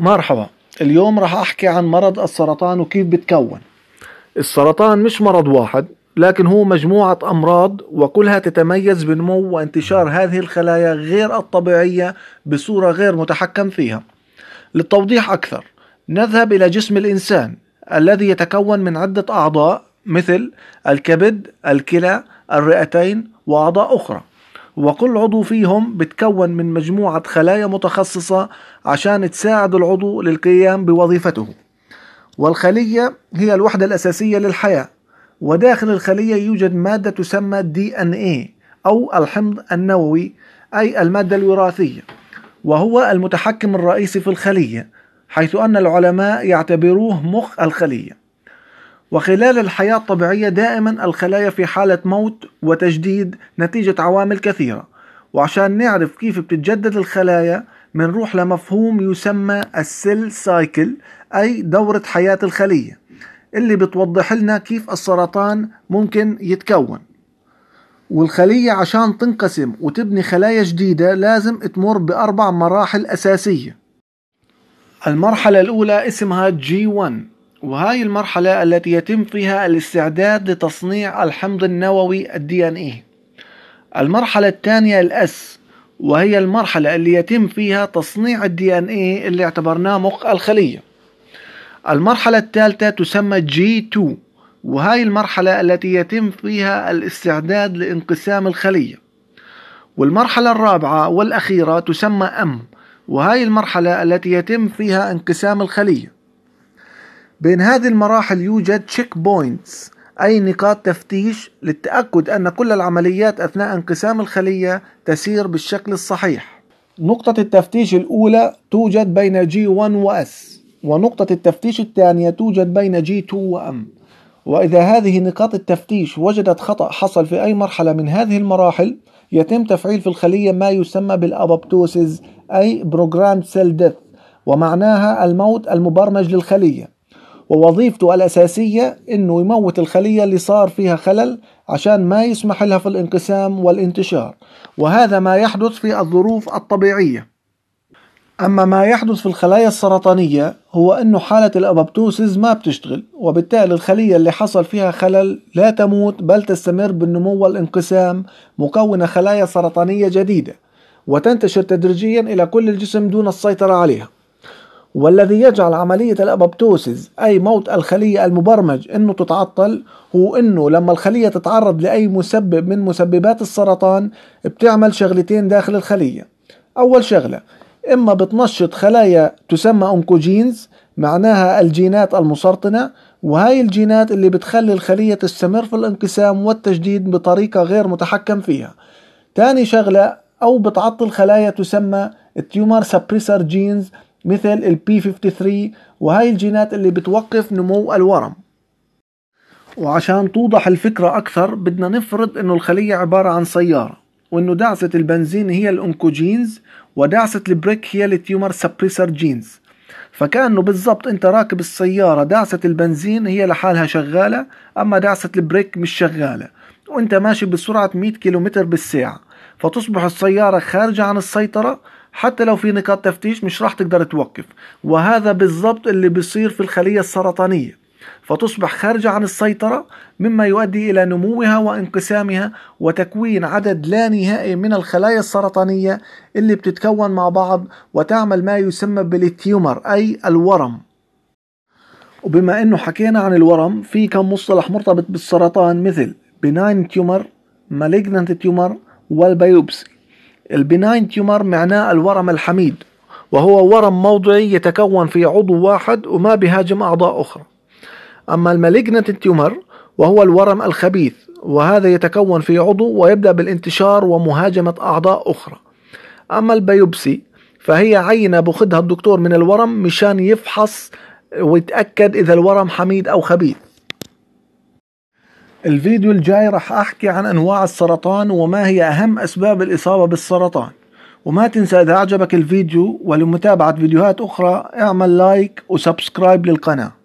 مرحبا اليوم راح احكي عن مرض السرطان وكيف بتكون السرطان مش مرض واحد لكن هو مجموعة أمراض وكلها تتميز بنمو وانتشار هذه الخلايا غير الطبيعية بصورة غير متحكم فيها للتوضيح أكثر نذهب إلى جسم الإنسان الذي يتكون من عدة أعضاء مثل الكبد الكلى الرئتين وأعضاء أخرى وكل عضو فيهم بتكون من مجموعة خلايا متخصصة عشان تساعد العضو للقيام بوظيفته والخلية هي الوحدة الأساسية للحياة وداخل الخلية يوجد مادة تسمى DNA إيه أو الحمض النووي أي المادة الوراثية وهو المتحكم الرئيسي في الخلية حيث أن العلماء يعتبروه مخ الخلية وخلال الحياة الطبيعية دائما الخلايا في حالة موت وتجديد نتيجة عوامل كثيرة وعشان نعرف كيف بتتجدد الخلايا بنروح لمفهوم يسمى السيل سايكل أي دورة حياة الخلية اللي بتوضح لنا كيف السرطان ممكن يتكون والخلية عشان تنقسم وتبني خلايا جديدة لازم تمر بأربع مراحل أساسية المرحلة الأولى اسمها G1 وهاي المرحلة التي يتم فيها الاستعداد لتصنيع الحمض النووي الدي ان ايه المرحلة الثانية الاس وهي المرحلة اللي يتم فيها تصنيع الدي ان ايه اللي اعتبرناه مخ الخلية المرحلة الثالثة تسمى جي 2 وهاي المرحلة التي يتم فيها الاستعداد لانقسام الخلية والمرحلة الرابعة والأخيرة تسمى أم وهاي المرحلة التي يتم فيها انقسام الخلية بين هذه المراحل يوجد تشيك بوينتس أي نقاط تفتيش للتأكد أن كل العمليات أثناء انقسام الخلية تسير بالشكل الصحيح نقطة التفتيش الأولى توجد بين G1 و S ونقطة التفتيش الثانية توجد بين G2 و M وإذا هذه نقاط التفتيش وجدت خطأ حصل في أي مرحلة من هذه المراحل يتم تفعيل في الخلية ما يسمى بالأبوبتوسيس أي Programmed سيل ديث ومعناها الموت المبرمج للخلية ووظيفته الأساسية إنه يموت الخلية اللي صار فيها خلل عشان ما يسمح لها في الانقسام والانتشار وهذا ما يحدث في الظروف الطبيعية أما ما يحدث في الخلايا السرطانية هو أن حالة الأبابتوسز ما بتشتغل وبالتالي الخلية اللي حصل فيها خلل لا تموت بل تستمر بالنمو والانقسام مكونة خلايا سرطانية جديدة وتنتشر تدريجيا إلى كل الجسم دون السيطرة عليها والذي يجعل عملية الأبابتوسز أي موت الخلية المبرمج إنه تتعطل هو إنه لما الخلية تتعرض لأي مسبب من مسببات السرطان بتعمل شغلتين داخل الخلية أول شغلة إما بتنشط خلايا تسمى أونكوجينز معناها الجينات المسرطنة وهاي الجينات اللي بتخلي الخلية تستمر في الانقسام والتجديد بطريقة غير متحكم فيها تاني شغلة أو بتعطل خلايا تسمى التيومر سبريسر جينز مثل البي 53 وهي الجينات اللي بتوقف نمو الورم وعشان توضح الفكرة أكثر بدنا نفرض أنه الخلية عبارة عن سيارة وأنه دعسة البنزين هي الأنكوجينز ودعسة البريك هي التيومر سبريسر جينز فكأنه بالضبط أنت راكب السيارة دعسة البنزين هي لحالها شغالة أما دعسة البريك مش شغالة وأنت ماشي بسرعة 100 كيلومتر بالساعة فتصبح السيارة خارجة عن السيطرة حتى لو في نقاط تفتيش مش راح تقدر توقف وهذا بالضبط اللي بيصير في الخلية السرطانية فتصبح خارجة عن السيطرة مما يؤدي إلى نموها وانقسامها وتكوين عدد لا نهائي من الخلايا السرطانية اللي بتتكون مع بعض وتعمل ما يسمى بالتيومر أي الورم وبما أنه حكينا عن الورم في كم مصطلح مرتبط بالسرطان مثل benign tumor malignant tumor والبيوبسي البناين تيومر معناه الورم الحميد وهو ورم موضعي يتكون في عضو واحد وما بهاجم أعضاء أخرى أما المالجنت تيومر وهو الورم الخبيث وهذا يتكون في عضو ويبدأ بالانتشار ومهاجمة أعضاء أخرى أما البيوبسي فهي عينة بخدها الدكتور من الورم مشان يفحص ويتأكد إذا الورم حميد أو خبيث الفيديو الجاي راح أحكي عن أنواع السرطان وما هي أهم أسباب الإصابة بالسرطان وما تنسى إذا أعجبك الفيديو ولمتابعة فيديوهات أخرى اعمل لايك وسبسكرايب للقناة